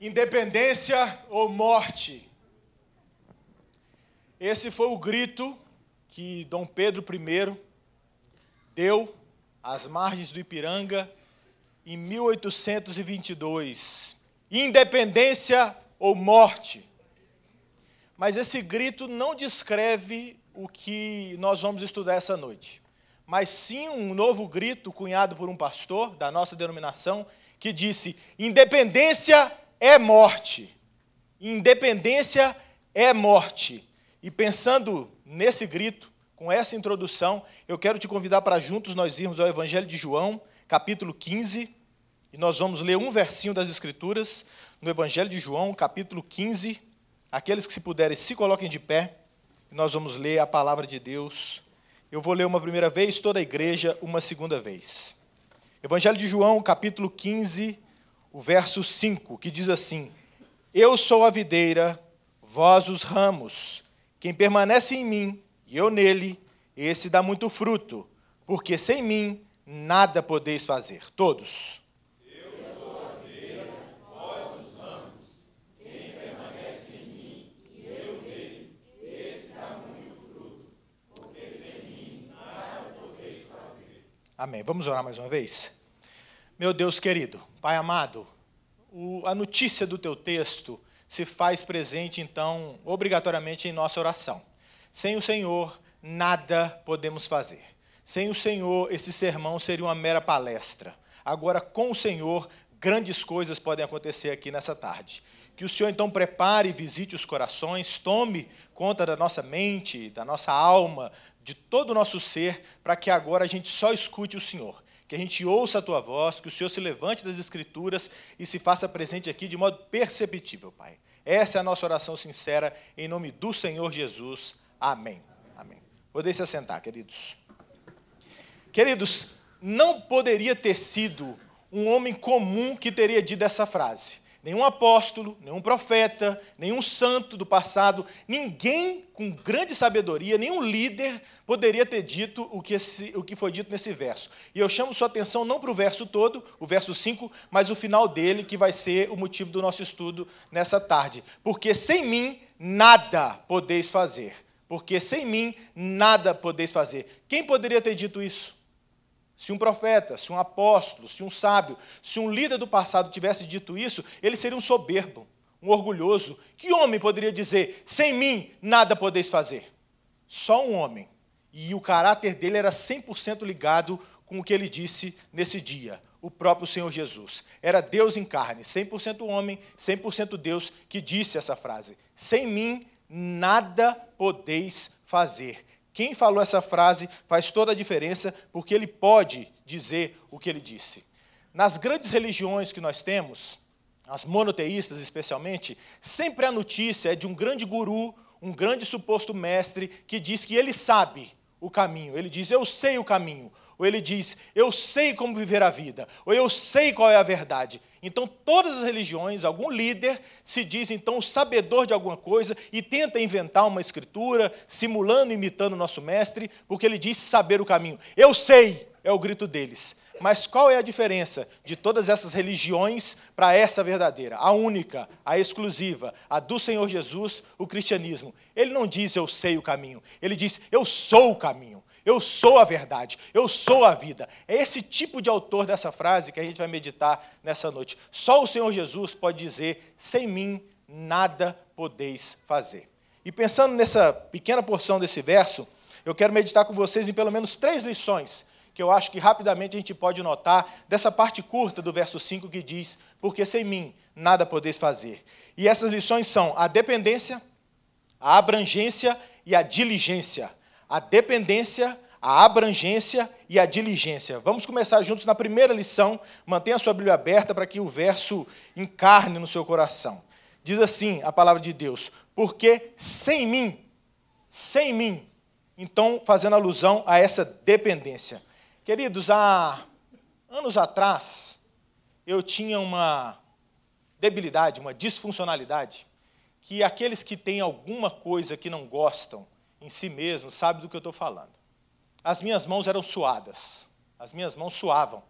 Independência ou morte? Esse foi o grito que Dom Pedro I deu às margens do Ipiranga em 1822. Independência ou morte? Mas esse grito não descreve o que nós vamos estudar essa noite, mas sim um novo grito cunhado por um pastor da nossa denominação que disse: independência é morte. Independência é morte. E pensando nesse grito, com essa introdução, eu quero te convidar para juntos nós irmos ao Evangelho de João, capítulo 15, e nós vamos ler um versinho das Escrituras no Evangelho de João, capítulo 15. Aqueles que se puderem, se coloquem de pé, e nós vamos ler a palavra de Deus. Eu vou ler uma primeira vez, toda a igreja, uma segunda vez. Evangelho de João, capítulo 15, o verso 5, que diz assim: Eu sou a videira, vós os ramos. Quem permanece em mim e eu nele, esse dá muito fruto, porque sem mim nada podeis fazer. Todos. Amém. Vamos orar mais uma vez? Meu Deus querido, Pai amado, o, a notícia do teu texto se faz presente, então, obrigatoriamente em nossa oração. Sem o Senhor, nada podemos fazer. Sem o Senhor, esse sermão seria uma mera palestra. Agora, com o Senhor, grandes coisas podem acontecer aqui nessa tarde. Que o Senhor então prepare e visite os corações, tome conta da nossa mente, da nossa alma, de todo o nosso ser, para que agora a gente só escute o Senhor que a gente ouça a tua voz, que o Senhor se levante das Escrituras e se faça presente aqui de modo perceptível, Pai. Essa é a nossa oração sincera, em nome do Senhor Jesus. Amém. Amém. Podem se assentar, queridos. Queridos, não poderia ter sido um homem comum que teria dito essa frase. Nenhum apóstolo, nenhum profeta, nenhum santo do passado, ninguém com grande sabedoria, nenhum líder poderia ter dito o que, esse, o que foi dito nesse verso. E eu chamo sua atenção não para o verso todo, o verso 5, mas o final dele, que vai ser o motivo do nosso estudo nessa tarde. Porque sem mim nada podeis fazer. Porque sem mim nada podeis fazer. Quem poderia ter dito isso? Se um profeta, se um apóstolo, se um sábio, se um líder do passado tivesse dito isso, ele seria um soberbo, um orgulhoso. Que homem poderia dizer: sem mim nada podeis fazer? Só um homem. E o caráter dele era 100% ligado com o que ele disse nesse dia o próprio Senhor Jesus. Era Deus em carne, 100% homem, 100% Deus, que disse essa frase: Sem mim nada podeis fazer. Quem falou essa frase faz toda a diferença, porque ele pode dizer o que ele disse. Nas grandes religiões que nós temos, as monoteístas especialmente, sempre a notícia é de um grande guru, um grande suposto mestre, que diz que ele sabe o caminho. Ele diz: Eu sei o caminho. Ou ele diz: Eu sei como viver a vida. Ou eu sei qual é a verdade. Então, todas as religiões, algum líder se diz então sabedor de alguma coisa e tenta inventar uma escritura, simulando, imitando o nosso mestre, porque ele diz saber o caminho. Eu sei, é o grito deles. Mas qual é a diferença de todas essas religiões para essa verdadeira, a única, a exclusiva, a do Senhor Jesus, o cristianismo? Ele não diz eu sei o caminho, ele diz eu sou o caminho. Eu sou a verdade, eu sou a vida. É esse tipo de autor dessa frase que a gente vai meditar nessa noite. Só o Senhor Jesus pode dizer: sem mim nada podeis fazer. E pensando nessa pequena porção desse verso, eu quero meditar com vocês em pelo menos três lições que eu acho que rapidamente a gente pode notar dessa parte curta do verso 5 que diz: Porque sem mim nada podeis fazer. E essas lições são a dependência, a abrangência e a diligência a dependência, a abrangência e a diligência. Vamos começar juntos na primeira lição. Mantenha a sua Bíblia aberta para que o verso encarne no seu coração. Diz assim a palavra de Deus: Porque sem mim, sem mim. Então, fazendo alusão a essa dependência. Queridos, há anos atrás, eu tinha uma debilidade, uma disfuncionalidade, que aqueles que têm alguma coisa que não gostam, em si mesmo sabe do que eu estou falando. As minhas mãos eram suadas, as minhas mãos suavam.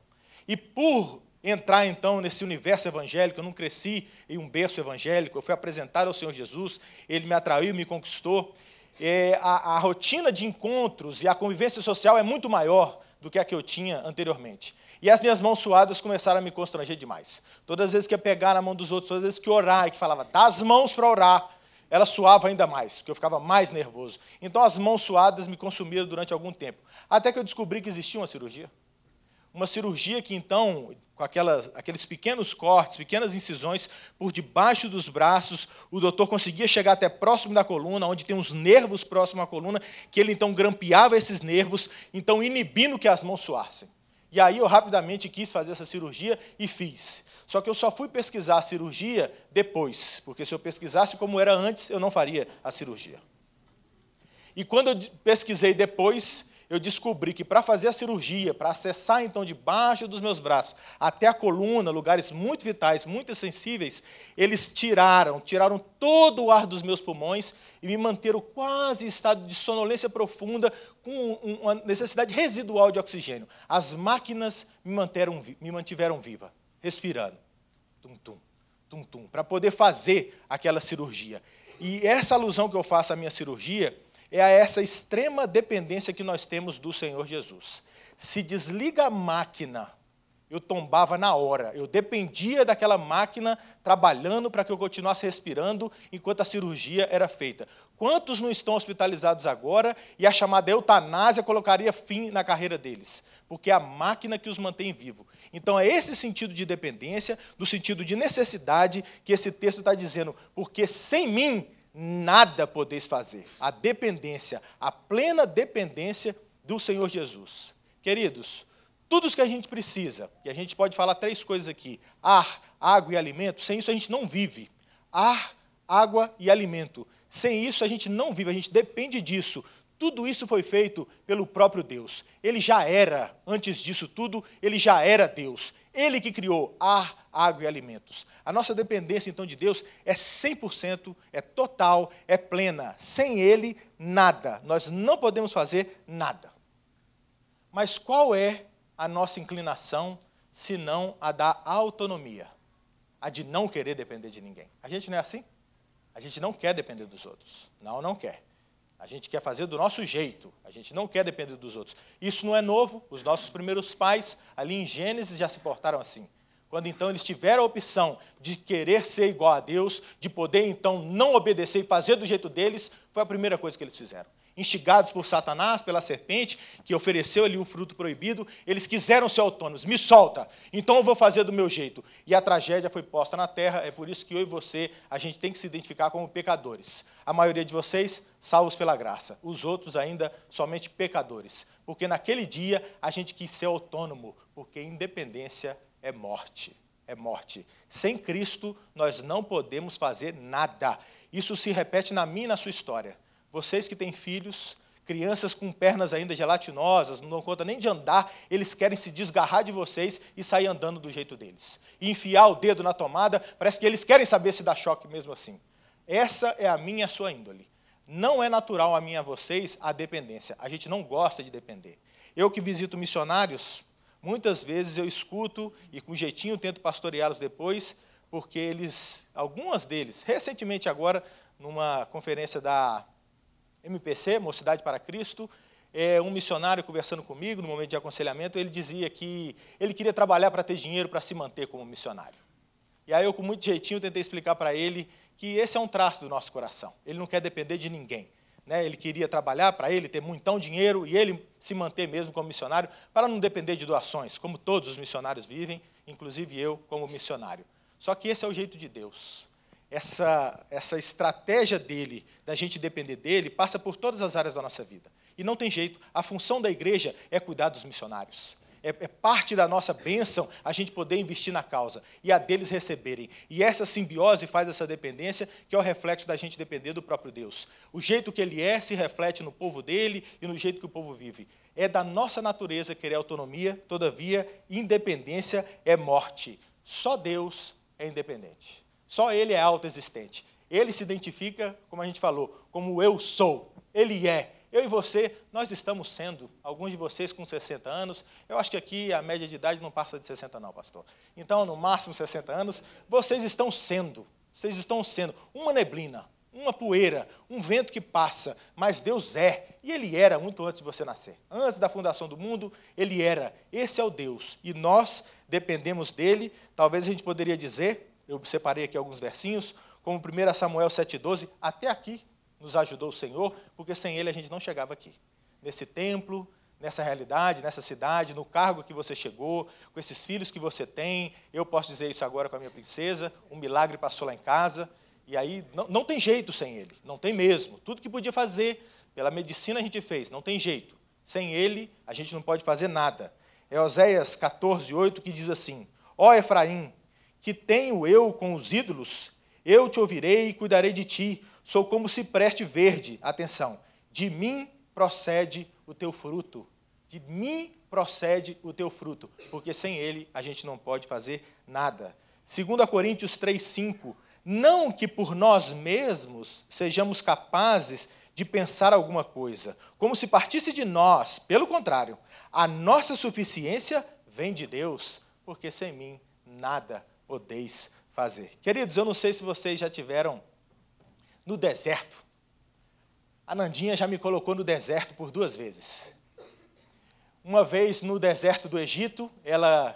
E por entrar então nesse universo evangélico, eu não cresci em um berço evangélico, eu fui apresentado ao Senhor Jesus, ele me atraiu, me conquistou. É, a, a rotina de encontros e a convivência social é muito maior do que a que eu tinha anteriormente. E as minhas mãos suadas começaram a me constranger demais. Todas as vezes que ia pegar na mão dos outros, todas as vezes que orar, e que falava, dá as mãos para orar, ela suava ainda mais, porque eu ficava mais nervoso. Então as mãos suadas me consumiram durante algum tempo, até que eu descobri que existia uma cirurgia. Uma cirurgia que então, com aquelas, aqueles pequenos cortes, pequenas incisões por debaixo dos braços, o doutor conseguia chegar até próximo da coluna, onde tem uns nervos próximo à coluna, que ele então grampeava esses nervos, então inibindo que as mãos suassem. E aí eu rapidamente quis fazer essa cirurgia e fiz. Só que eu só fui pesquisar a cirurgia depois, porque se eu pesquisasse como era antes, eu não faria a cirurgia. E quando eu pesquisei depois, eu descobri que para fazer a cirurgia, para acessar então debaixo dos meus braços até a coluna, lugares muito vitais, muito sensíveis, eles tiraram, tiraram todo o ar dos meus pulmões e me manteram quase em estado de sonolência profunda, com uma necessidade residual de oxigênio. As máquinas me, manteram, me mantiveram viva respirando. Tum-tum, tum-tum, para poder fazer aquela cirurgia. E essa alusão que eu faço à minha cirurgia é a essa extrema dependência que nós temos do Senhor Jesus. Se desliga a máquina, eu tombava na hora. Eu dependia daquela máquina trabalhando para que eu continuasse respirando enquanto a cirurgia era feita. Quantos não estão hospitalizados agora e a chamada eutanásia colocaria fim na carreira deles? Porque é a máquina que os mantém vivo. Então é esse sentido de dependência, do sentido de necessidade que esse texto está dizendo, porque sem mim nada podeis fazer. A dependência, a plena dependência do Senhor Jesus. Queridos, tudo o que a gente precisa, e a gente pode falar três coisas aqui: ar, água e alimento, sem isso a gente não vive. Ar, água e alimento. Sem isso a gente não vive, a gente depende disso. Tudo isso foi feito pelo próprio Deus. Ele já era, antes disso tudo, ele já era Deus. Ele que criou ar, água e alimentos. A nossa dependência, então, de Deus é 100%, é total, é plena. Sem Ele, nada. Nós não podemos fazer nada. Mas qual é a nossa inclinação, se não a da autonomia? A de não querer depender de ninguém. A gente não é assim? A gente não quer depender dos outros. Não, não quer. A gente quer fazer do nosso jeito, a gente não quer depender dos outros. Isso não é novo, os nossos primeiros pais, ali em Gênesis, já se portaram assim. Quando então eles tiveram a opção de querer ser igual a Deus, de poder então não obedecer e fazer do jeito deles, foi a primeira coisa que eles fizeram instigados por Satanás, pela serpente, que ofereceu ali o fruto proibido, eles quiseram ser autônomos. Me solta, então eu vou fazer do meu jeito. E a tragédia foi posta na terra, é por isso que eu e você, a gente tem que se identificar como pecadores. A maioria de vocês, salvos pela graça. Os outros ainda, somente pecadores. Porque naquele dia, a gente quis ser autônomo, porque independência é morte é morte. Sem Cristo, nós não podemos fazer nada. Isso se repete na minha e na sua história. Vocês que têm filhos, crianças com pernas ainda gelatinosas, não dão conta nem de andar, eles querem se desgarrar de vocês e sair andando do jeito deles. E enfiar o dedo na tomada, parece que eles querem saber se dá choque mesmo assim. Essa é a minha e a sua índole. Não é natural a mim e a vocês a dependência. A gente não gosta de depender. Eu que visito missionários, muitas vezes eu escuto e com jeitinho tento pastoreá-los depois, porque eles, algumas deles, recentemente agora, numa conferência da MPC, Mocidade para Cristo, é, um missionário conversando comigo no momento de aconselhamento, ele dizia que ele queria trabalhar para ter dinheiro para se manter como missionário. E aí eu, com muito jeitinho, tentei explicar para ele que esse é um traço do nosso coração. Ele não quer depender de ninguém. Né? Ele queria trabalhar para ele, ter muitão dinheiro e ele se manter mesmo como missionário, para não depender de doações, como todos os missionários vivem, inclusive eu como missionário. Só que esse é o jeito de Deus essa, essa estratégia dele, da gente depender dele, passa por todas as áreas da nossa vida. E não tem jeito. A função da igreja é cuidar dos missionários. É, é parte da nossa bênção a gente poder investir na causa e a deles receberem. E essa simbiose faz essa dependência, que é o reflexo da gente depender do próprio Deus. O jeito que ele é se reflete no povo dele e no jeito que o povo vive. É da nossa natureza querer autonomia, todavia, independência é morte. Só Deus é independente. Só ele é autoexistente. Ele se identifica, como a gente falou, como eu sou. Ele é. Eu e você, nós estamos sendo, alguns de vocês com 60 anos, eu acho que aqui a média de idade não passa de 60 não, pastor. Então, no máximo 60 anos, vocês estão sendo, vocês estão sendo uma neblina, uma poeira, um vento que passa, mas Deus é, e Ele era muito antes de você nascer. Antes da fundação do mundo, Ele era. Esse é o Deus, e nós dependemos dEle, talvez a gente poderia dizer, eu separei aqui alguns versinhos, como 1 Samuel 7,12, até aqui nos ajudou o Senhor, porque sem Ele a gente não chegava aqui. Nesse templo, nessa realidade, nessa cidade, no cargo que você chegou, com esses filhos que você tem, eu posso dizer isso agora com a minha princesa, um milagre passou lá em casa, e aí não, não tem jeito sem Ele, não tem mesmo. Tudo que podia fazer, pela medicina a gente fez, não tem jeito. Sem Ele, a gente não pode fazer nada. É Oséias 14, 8 que diz assim: Ó Efraim, que tenho eu com os ídolos? Eu te ouvirei e cuidarei de ti. Sou como cipreste verde. Atenção. De mim procede o teu fruto. De mim procede o teu fruto, porque sem ele a gente não pode fazer nada. 2 Coríntios 3:5 Não que por nós mesmos sejamos capazes de pensar alguma coisa, como se partisse de nós. Pelo contrário, a nossa suficiência vem de Deus, porque sem mim nada odeis fazer. Queridos, eu não sei se vocês já tiveram no deserto. A Nandinha já me colocou no deserto por duas vezes. Uma vez no deserto do Egito, ela,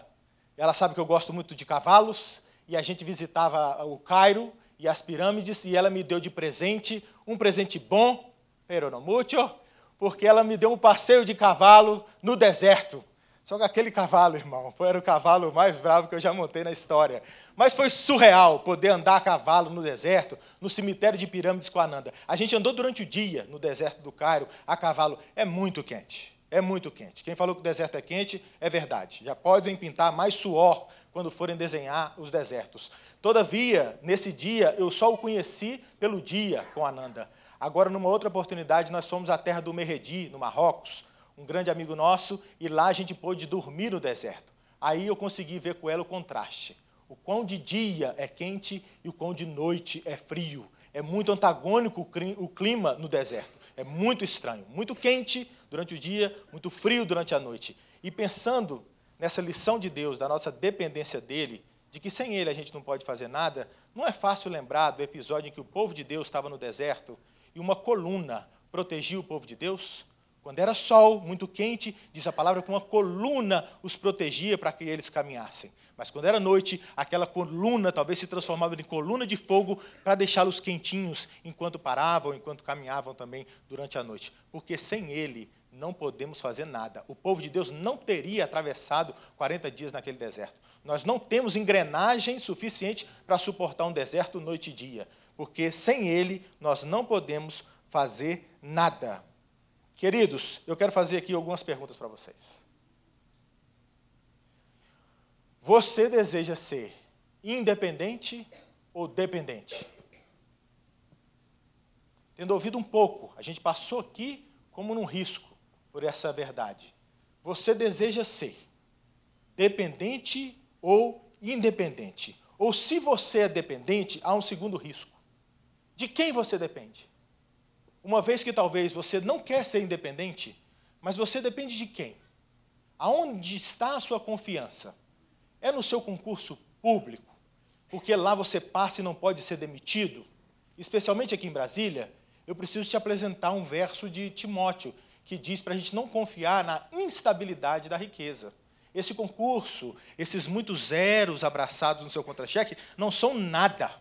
ela sabe que eu gosto muito de cavalos, e a gente visitava o Cairo e as pirâmides, e ela me deu de presente, um presente bom, pero no mucho, porque ela me deu um passeio de cavalo no deserto. Só que aquele cavalo, irmão, foi, era o cavalo mais bravo que eu já montei na história. Mas foi surreal poder andar a cavalo no deserto, no cemitério de pirâmides com a Ananda. A gente andou durante o dia no deserto do Cairo a cavalo. É muito quente, é muito quente. Quem falou que o deserto é quente é verdade. Já podem pintar mais suor quando forem desenhar os desertos. Todavia, nesse dia, eu só o conheci pelo dia com a Ananda. Agora, numa outra oportunidade, nós fomos à terra do Meredi, no Marrocos um grande amigo nosso, e lá a gente pôde dormir no deserto. Aí eu consegui ver com ela o contraste. O quão de dia é quente e o quão de noite é frio. É muito antagônico o clima no deserto. É muito estranho. Muito quente durante o dia, muito frio durante a noite. E pensando nessa lição de Deus, da nossa dependência dele, de que sem ele a gente não pode fazer nada, não é fácil lembrar do episódio em que o povo de Deus estava no deserto e uma coluna protegia o povo de Deus, quando era sol, muito quente, diz a palavra que uma coluna os protegia para que eles caminhassem. Mas quando era noite, aquela coluna talvez se transformava em coluna de fogo para deixá-los quentinhos enquanto paravam, enquanto caminhavam também durante a noite. Porque sem ele não podemos fazer nada. O povo de Deus não teria atravessado 40 dias naquele deserto. Nós não temos engrenagem suficiente para suportar um deserto noite e dia. Porque sem ele nós não podemos fazer nada. Queridos, eu quero fazer aqui algumas perguntas para vocês. Você deseja ser independente ou dependente? Tendo ouvido um pouco, a gente passou aqui como num risco por essa verdade. Você deseja ser dependente ou independente? Ou se você é dependente, há um segundo risco. De quem você depende? Uma vez que talvez você não quer ser independente, mas você depende de quem? Aonde está a sua confiança? É no seu concurso público, porque lá você passa e não pode ser demitido. Especialmente aqui em Brasília, eu preciso te apresentar um verso de Timóteo que diz para a gente não confiar na instabilidade da riqueza. Esse concurso, esses muitos zeros abraçados no seu contra-cheque, não são nada.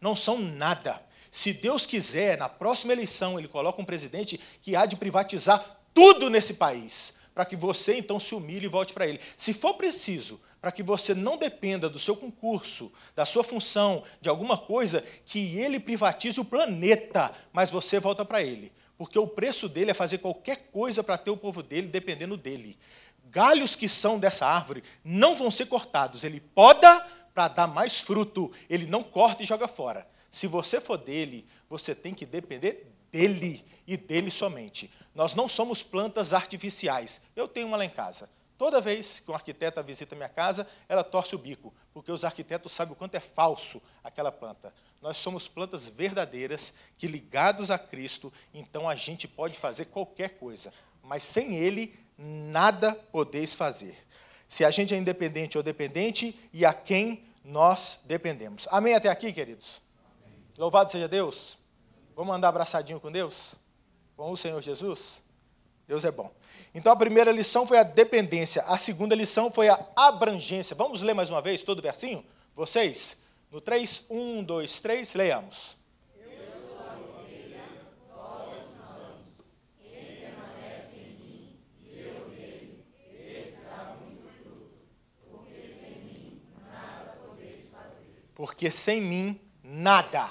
Não são nada. Se Deus quiser, na próxima eleição, ele coloca um presidente que há de privatizar tudo nesse país, para que você então se humilhe e volte para ele. Se for preciso, para que você não dependa do seu concurso, da sua função, de alguma coisa, que ele privatize o planeta, mas você volta para ele. Porque o preço dele é fazer qualquer coisa para ter o povo dele dependendo dele. Galhos que são dessa árvore não vão ser cortados. Ele poda para dar mais fruto. Ele não corta e joga fora. Se você for dele, você tem que depender dele e dele somente. Nós não somos plantas artificiais. Eu tenho uma lá em casa. Toda vez que um arquiteta visita minha casa, ela torce o bico, porque os arquitetos sabem o quanto é falso aquela planta. Nós somos plantas verdadeiras que, ligados a Cristo, então a gente pode fazer qualquer coisa, mas sem Ele, nada podeis fazer. Se a gente é independente ou dependente, e a quem nós dependemos. Amém até aqui, queridos? Louvado seja Deus. Vamos andar abraçadinho com Deus? Com o Senhor Jesus? Deus é bom. Então a primeira lição foi a dependência, a segunda lição foi a abrangência. Vamos ler mais uma vez todo o versinho? Vocês? No 3, 1, 2, 3, leiamos. Porque sem mim nada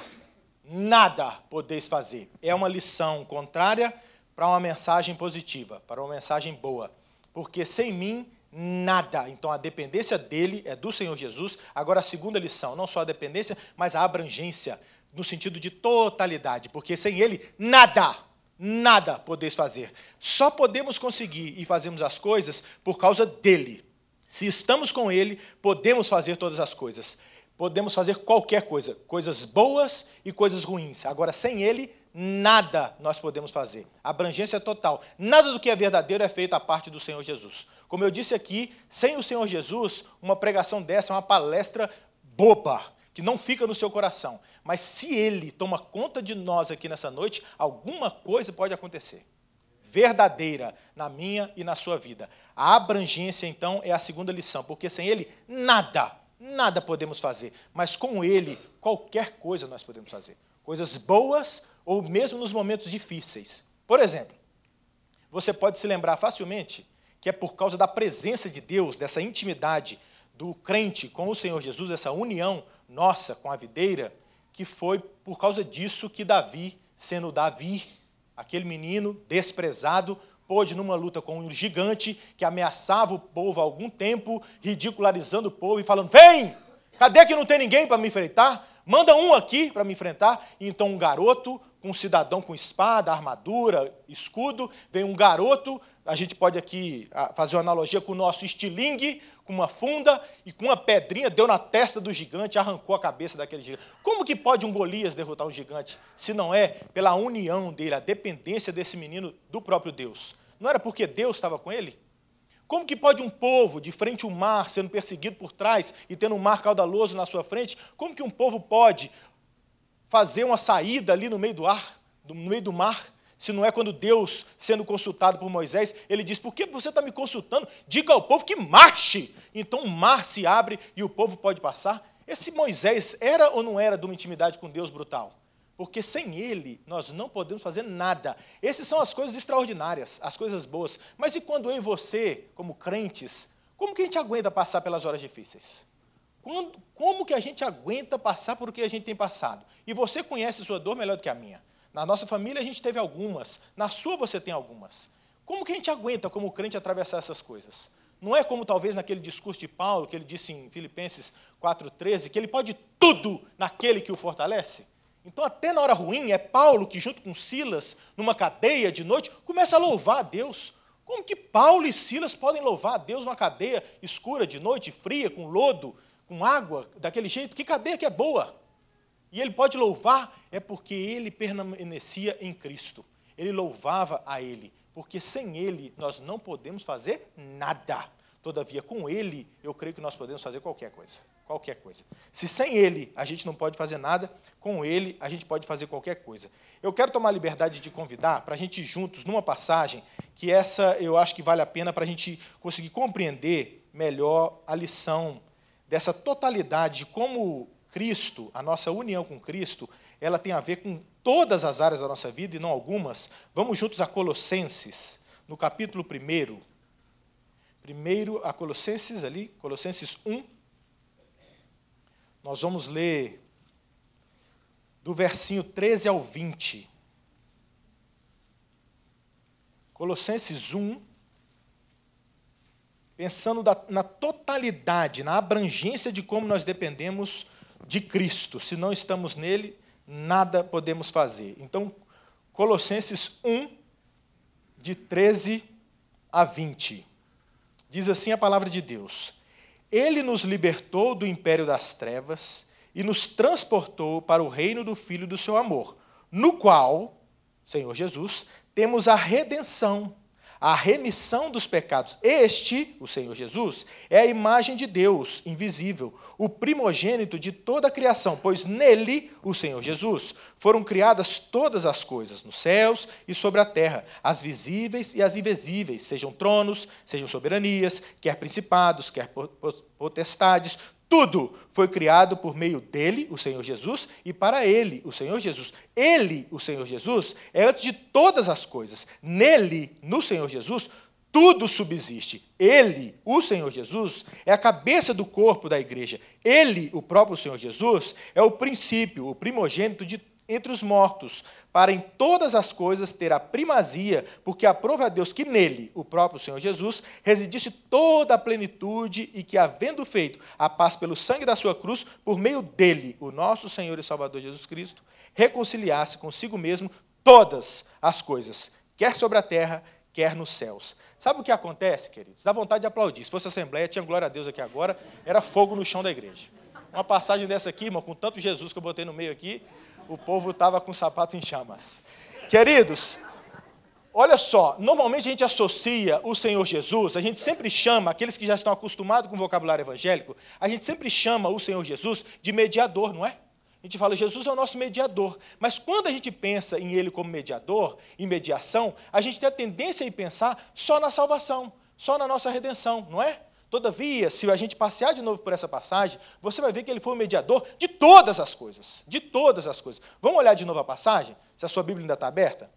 nada podeis fazer. É uma lição contrária para uma mensagem positiva, para uma mensagem boa. Porque sem mim, nada. Então a dependência dele é do Senhor Jesus. Agora a segunda lição, não só a dependência, mas a abrangência, no sentido de totalidade. Porque sem ele, nada, nada podeis fazer. Só podemos conseguir e fazemos as coisas por causa dele. Se estamos com ele, podemos fazer todas as coisas podemos fazer qualquer coisa, coisas boas e coisas ruins. Agora, sem Ele, nada nós podemos fazer. Abrangência total. Nada do que é verdadeiro é feito à parte do Senhor Jesus. Como eu disse aqui, sem o Senhor Jesus, uma pregação dessa é uma palestra boba, que não fica no seu coração. Mas se Ele toma conta de nós aqui nessa noite, alguma coisa pode acontecer. Verdadeira na minha e na sua vida. A abrangência, então, é a segunda lição, porque sem Ele, nada nada podemos fazer, mas com Ele, qualquer coisa nós podemos fazer. Coisas boas ou mesmo nos momentos difíceis. Por exemplo, você pode se lembrar facilmente que é por causa da presença de Deus, dessa intimidade do crente com o Senhor Jesus, essa união nossa com a videira, que foi por causa disso que Davi, sendo Davi, aquele menino desprezado, pôde, numa luta com um gigante que ameaçava o povo há algum tempo, ridicularizando o povo e falando: Vem! Cadê que não tem ninguém para me enfrentar? Manda um aqui para me enfrentar. E então um garoto, um cidadão com espada, armadura, escudo, vem um garoto, a gente pode aqui ah, fazer uma analogia com o nosso estilingue, com uma funda e com uma pedrinha, deu na testa do gigante, arrancou a cabeça daquele gigante. Como que pode um Golias derrotar um gigante, se não é pela união dele, a dependência desse menino do próprio Deus? Não era porque Deus estava com ele? Como que pode um povo, de frente ao mar, sendo perseguido por trás e tendo um mar caudaloso na sua frente, como que um povo pode fazer uma saída ali no meio do ar, no meio do mar, se não é quando Deus, sendo consultado por Moisés, ele diz: Por que você está me consultando? Diga ao povo que marche. Então o mar se abre e o povo pode passar. Esse Moisés era ou não era de uma intimidade com Deus brutal? porque sem Ele nós não podemos fazer nada. Essas são as coisas extraordinárias, as coisas boas. Mas e quando eu e você, como crentes, como que a gente aguenta passar pelas horas difíceis? Quando, como que a gente aguenta passar por o que a gente tem passado? E você conhece sua dor melhor do que a minha. Na nossa família a gente teve algumas, na sua você tem algumas. Como que a gente aguenta, como crente, atravessar essas coisas? Não é como talvez naquele discurso de Paulo, que ele disse em Filipenses 4,13, que ele pode tudo naquele que o fortalece? Então, até na hora ruim, é Paulo que, junto com Silas, numa cadeia de noite, começa a louvar a Deus. Como que Paulo e Silas podem louvar a Deus numa cadeia escura de noite, fria, com lodo, com água, daquele jeito? Que cadeia que é boa? E ele pode louvar é porque ele permanecia em Cristo. Ele louvava a Ele, porque sem Ele nós não podemos fazer nada. Todavia, com Ele, eu creio que nós podemos fazer qualquer coisa qualquer coisa. Se sem ele a gente não pode fazer nada, com ele a gente pode fazer qualquer coisa. Eu quero tomar a liberdade de convidar para a gente ir juntos numa passagem que essa eu acho que vale a pena para a gente conseguir compreender melhor a lição dessa totalidade de como Cristo, a nossa união com Cristo, ela tem a ver com todas as áreas da nossa vida e não algumas. Vamos juntos a Colossenses, no capítulo 1. Primeiro a Colossenses ali, Colossenses 1, nós vamos ler do versinho 13 ao 20. Colossenses 1, pensando na totalidade, na abrangência de como nós dependemos de Cristo. Se não estamos nele, nada podemos fazer. Então, Colossenses 1, de 13 a 20. Diz assim a palavra de Deus. Ele nos libertou do império das trevas e nos transportou para o reino do Filho do seu amor, no qual, Senhor Jesus, temos a redenção, a remissão dos pecados. Este, o Senhor Jesus, é a imagem de Deus invisível, o primogênito de toda a criação, pois nele, o Senhor Jesus, foram criadas todas as coisas, nos céus e sobre a terra, as visíveis e as invisíveis, sejam tronos, sejam soberanias, quer principados, quer potestades, tudo foi criado por meio dele, o Senhor Jesus, e para ele, o Senhor Jesus. Ele, o Senhor Jesus, é antes de todas as coisas. Nele, no Senhor Jesus, tudo subsiste. Ele, o Senhor Jesus, é a cabeça do corpo da igreja. Ele, o próprio Senhor Jesus, é o princípio, o primogênito de entre os mortos, para em todas as coisas ter a primazia, porque aprova a Deus que nele, o próprio Senhor Jesus, residisse toda a plenitude e que, havendo feito a paz pelo sangue da sua cruz, por meio dele, o nosso Senhor e Salvador Jesus Cristo, reconciliasse consigo mesmo todas as coisas, quer sobre a terra, quer nos céus. Sabe o que acontece, queridos? Dá vontade de aplaudir. Se fosse assembleia, tinha glória a Deus aqui agora, era fogo no chão da igreja. Uma passagem dessa aqui, irmão, com tanto Jesus que eu botei no meio aqui, o povo estava com o sapato em chamas. Queridos, olha só, normalmente a gente associa o Senhor Jesus, a gente sempre chama, aqueles que já estão acostumados com o vocabulário evangélico, a gente sempre chama o Senhor Jesus de mediador, não é? A gente fala, Jesus é o nosso mediador. Mas quando a gente pensa em Ele como mediador, em mediação, a gente tem a tendência de pensar só na salvação, só na nossa redenção, não é? Todavia, se a gente passear de novo por essa passagem, você vai ver que ele foi o mediador de todas as coisas. De todas as coisas. Vamos olhar de novo a passagem? Se a sua Bíblia ainda está aberta?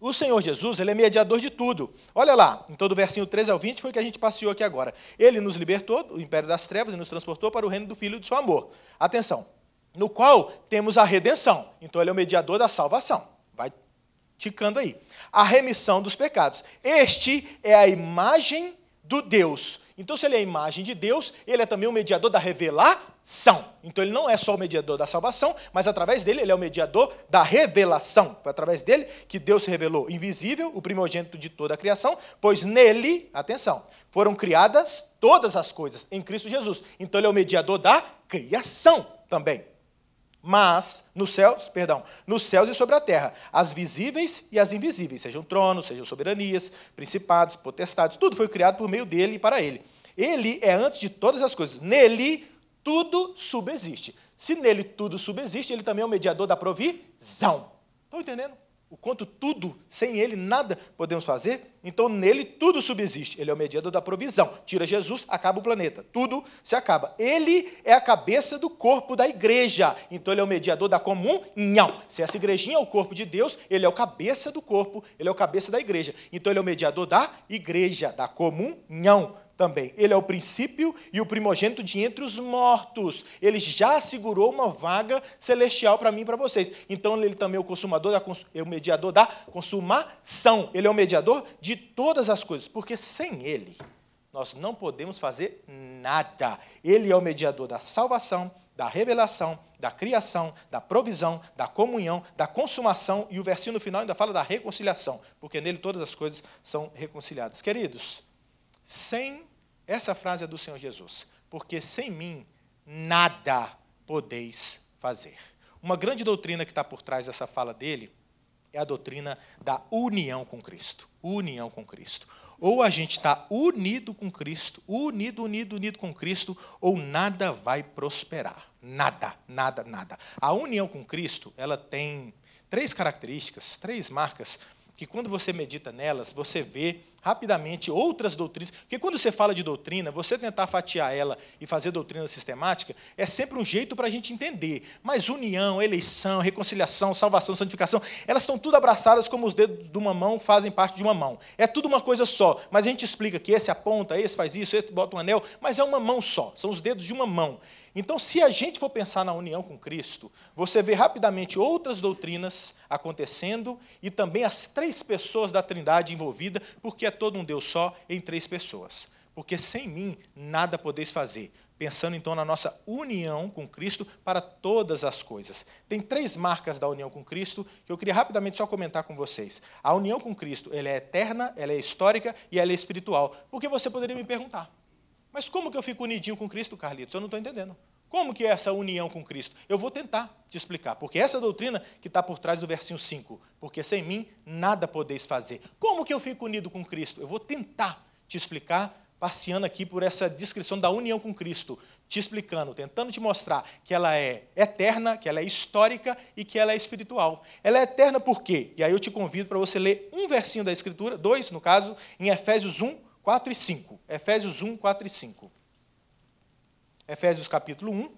O Senhor Jesus, ele é mediador de tudo. Olha lá, então do versinho 13 ao 20 foi o que a gente passeou aqui agora. Ele nos libertou do império das trevas e nos transportou para o reino do Filho de seu amor. Atenção, no qual temos a redenção. Então ele é o mediador da salvação. Vai ticando aí. A remissão dos pecados. Este é a imagem do Deus. Então, se ele é a imagem de Deus, ele é também o mediador da revelação. Então, ele não é só o mediador da salvação, mas através dele, ele é o mediador da revelação. Foi através dele que Deus se revelou invisível, o primogênito de toda a criação, pois nele, atenção, foram criadas todas as coisas em Cristo Jesus. Então, ele é o mediador da criação também mas nos céus, perdão, nos céus e sobre a terra, as visíveis e as invisíveis, sejam tronos, sejam soberanias, principados, potestades, tudo foi criado por meio dele e para ele. Ele é antes de todas as coisas. Nele tudo subsiste. Se nele tudo subsiste, ele também é o mediador da provisão. Estão entendendo? o quanto tudo, sem ele nada podemos fazer, então nele tudo subsiste. Ele é o mediador da provisão. Tira Jesus, acaba o planeta. Tudo se acaba. Ele é a cabeça do corpo da igreja. Então ele é o mediador da comunhão. Se essa igrejinha é o corpo de Deus, ele é o cabeça do corpo, ele é o cabeça da igreja. Então ele é o mediador da igreja, da comunhão também. Ele é o princípio e o primogênito de entre os mortos. Ele já segurou uma vaga celestial para mim e para vocês. Então ele também é o consumador da é o mediador da consumação. Ele é o mediador de todas as coisas, porque sem ele nós não podemos fazer nada. Ele é o mediador da salvação, da revelação, da criação, da provisão, da comunhão, da consumação e o versículo final ainda fala da reconciliação, porque nele todas as coisas são reconciliadas. Queridos, sem, essa frase é do Senhor Jesus, porque sem mim nada podeis fazer. Uma grande doutrina que está por trás dessa fala dele é a doutrina da união com Cristo. União com Cristo. Ou a gente está unido com Cristo, unido, unido, unido com Cristo, ou nada vai prosperar. Nada, nada, nada. A união com Cristo, ela tem três características, três marcas, que quando você medita nelas, você vê rapidamente outras doutrinas, porque quando você fala de doutrina, você tentar fatiar ela e fazer doutrina sistemática é sempre um jeito para a gente entender. Mas união, eleição, reconciliação, salvação, santificação, elas estão tudo abraçadas como os dedos de uma mão fazem parte de uma mão. É tudo uma coisa só, mas a gente explica que esse aponta, esse faz isso, esse bota um anel, mas é uma mão só, são os dedos de uma mão. Então, se a gente for pensar na união com Cristo, você vê rapidamente outras doutrinas acontecendo e também as três pessoas da Trindade envolvidas, porque é todo um Deus só em três pessoas. Porque sem mim nada podeis fazer. Pensando então na nossa união com Cristo para todas as coisas. Tem três marcas da união com Cristo que eu queria rapidamente só comentar com vocês. A união com Cristo, ela é eterna, ela é histórica e ela é espiritual. Porque você poderia me perguntar, mas como que eu fico unidinho com Cristo, Carlitos? Eu não estou entendendo. Como que é essa união com Cristo? Eu vou tentar te explicar, porque essa é doutrina que está por trás do versinho 5, porque sem mim nada podeis fazer. Como que eu fico unido com Cristo? Eu vou tentar te explicar, passeando aqui por essa descrição da união com Cristo, te explicando, tentando te mostrar que ela é eterna, que ela é histórica e que ela é espiritual. Ela é eterna por quê? E aí eu te convido para você ler um versinho da Escritura, dois no caso, em Efésios 1, 4 e 5. Efésios 1, 4 e 5. Efésios capítulo 1,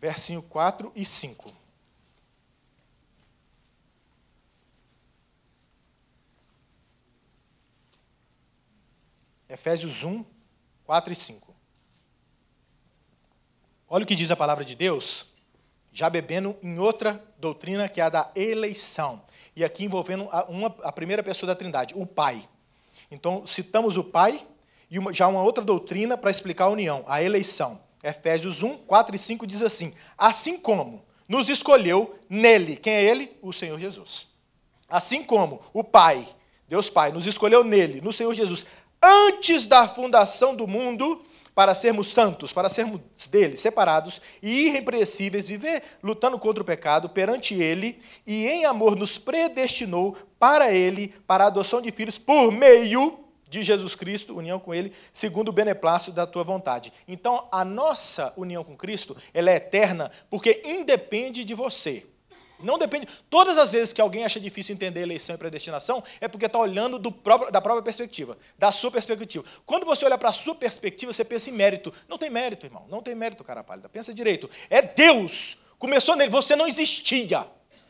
versinho 4 e 5. Efésios 1, 4 e 5. Olha o que diz a palavra de Deus, já bebendo em outra doutrina que é a da eleição. E aqui envolvendo a, uma, a primeira pessoa da Trindade, o Pai. Então, citamos o Pai, e uma, já uma outra doutrina para explicar a união, a eleição. Efésios 1, 4 e 5 diz assim: Assim como nos escolheu nele, quem é ele? O Senhor Jesus. Assim como o Pai, Deus Pai, nos escolheu nele, no Senhor Jesus, antes da fundação do mundo, para sermos santos, para sermos dele, separados e irrepreensíveis, viver lutando contra o pecado perante ele e em amor nos predestinou para ele, para a adoção de filhos por meio de Jesus Cristo, união com Ele, segundo o beneplácito da tua vontade. Então, a nossa união com Cristo, ela é eterna, porque independe de você. Não depende. Todas as vezes que alguém acha difícil entender eleição e predestinação, é porque está olhando próprio, da própria perspectiva, da sua perspectiva. Quando você olha para a sua perspectiva, você pensa em mérito. Não tem mérito, irmão. Não tem mérito, cara pálida. Pensa direito. É Deus. Começou nele. Você não existia.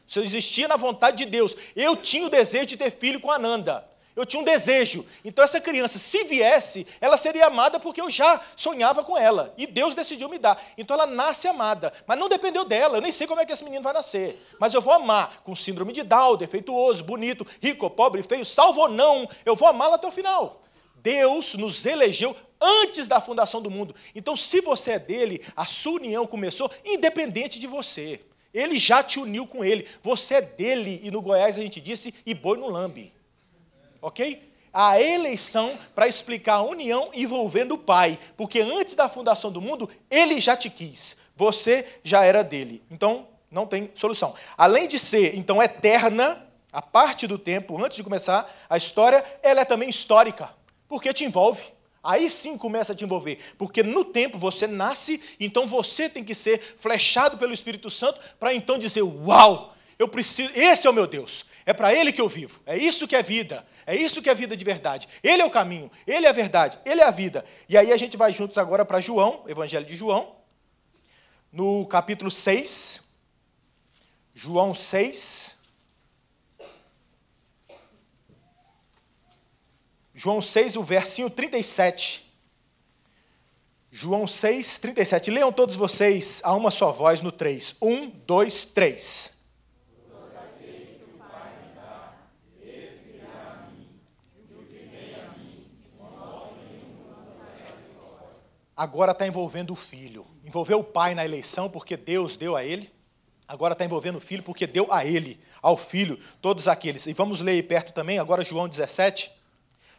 Você existia na vontade de Deus. Eu tinha o desejo de ter filho com a Nanda. Eu tinha um desejo. Então, essa criança, se viesse, ela seria amada porque eu já sonhava com ela. E Deus decidiu me dar. Então, ela nasce amada. Mas não dependeu dela. Eu nem sei como é que esse menino vai nascer. Mas eu vou amar. Com síndrome de Down, defeituoso, bonito, rico, pobre, feio, salvo ou não. Eu vou amá-la até o final. Deus nos elegeu antes da fundação do mundo. Então, se você é dele, a sua união começou independente de você. Ele já te uniu com ele. Você é dele. E no Goiás a gente disse: e boi no lambe ok? A eleição para explicar a união envolvendo o Pai, porque antes da fundação do mundo, ele já te quis, você já era dele. Então, não tem solução. Além de ser, então, eterna, a parte do tempo, antes de começar a história, ela é também histórica, porque te envolve. Aí sim começa a te envolver, porque no tempo você nasce, então você tem que ser flechado pelo Espírito Santo para então dizer: "Uau, eu preciso, esse é o meu Deus. É para ele que eu vivo. É isso que é vida. É isso que é a vida de verdade. Ele é o caminho, ele é a verdade, ele é a vida. E aí a gente vai juntos agora para João, Evangelho de João, no capítulo 6. João 6. João 6, o versinho 37. João 6, 37. Leiam todos vocês a uma só voz no 3. 1, 2, 3. agora está envolvendo o filho. Envolveu o pai na eleição porque Deus deu a ele, agora está envolvendo o filho porque deu a ele, ao filho, todos aqueles. E vamos ler aí perto também, agora João 17,